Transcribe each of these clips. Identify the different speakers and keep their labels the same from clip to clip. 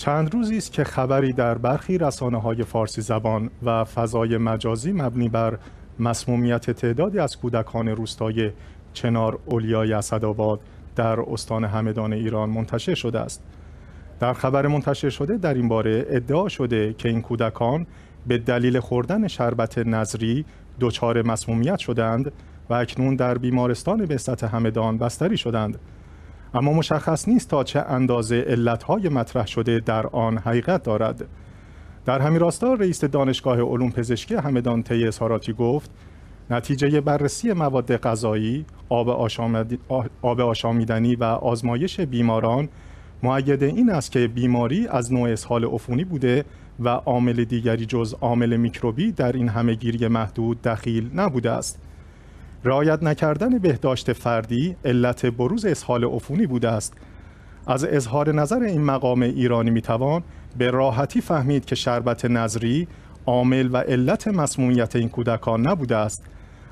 Speaker 1: چند روزی است که خبری در برخی رسانه های فارسی زبان و فضای مجازی مبنی بر مسمومیت تعدادی از کودکان روستای چنار اولیای اسدآباد در استان همدان ایران منتشر شده است. در خبر منتشر شده در این باره ادعا شده که این کودکان به دلیل خوردن شربت نظری دچار مسمومیت شدند و اکنون در بیمارستان سطح همدان بستری شدند. اما مشخص نیست تا چه اندازه علتهای مطرح شده در آن حقیقت دارد در همین راستا رئیس دانشگاه علوم پزشکی همدان طی اظهاراتی گفت نتیجه بررسی مواد غذایی، آب, آشامیدنی و آزمایش بیماران معید این است که بیماری از نوع اسهال عفونی بوده و عامل دیگری جز عامل میکروبی در این همه گیری محدود دخیل نبوده است. رعایت نکردن بهداشت فردی علت بروز اسهال عفونی بوده است از اظهار نظر این مقام ایرانی میتوان به راحتی فهمید که شربت نظری عامل و علت مسمومیت این کودکان نبوده است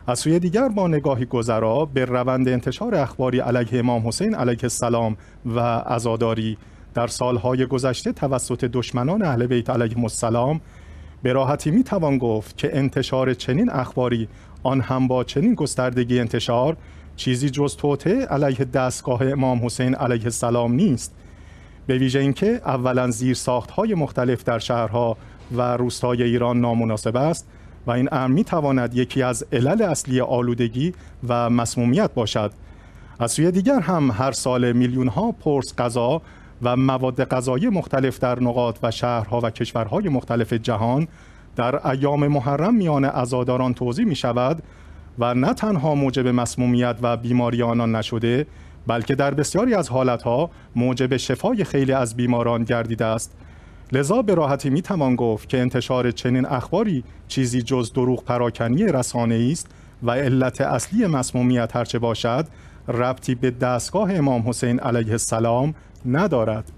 Speaker 1: از سوی دیگر با نگاهی گذرا به روند انتشار اخباری علیه امام حسین علیه السلام و عزاداری در سالهای گذشته توسط دشمنان اهل بیت علیهم السلام به راحتی می توان گفت که انتشار چنین اخباری آن هم با چنین گستردگی انتشار چیزی جز توطعه علیه دستگاه امام حسین علیه السلام نیست به ویژه اینکه اولا زیر ساخت های مختلف در شهرها و روستای ایران نامناسب است و این امر می تواند یکی از علل اصلی آلودگی و مسمومیت باشد از سوی دیگر هم هر سال میلیون ها پرس غذا و مواد غذایی مختلف در نقاط و شهرها و کشورهای مختلف جهان در ایام محرم میان عزاداران توضیح می شود و نه تنها موجب مسمومیت و بیماری آنان نشده بلکه در بسیاری از حالتها موجب شفای خیلی از بیماران گردیده است لذا به راحتی می توان گفت که انتشار چنین اخباری چیزی جز دروغ پراکنی رسانه است و علت اصلی مسمومیت هرچه باشد ربطی به دستگاه امام حسین علیه السلام ندارد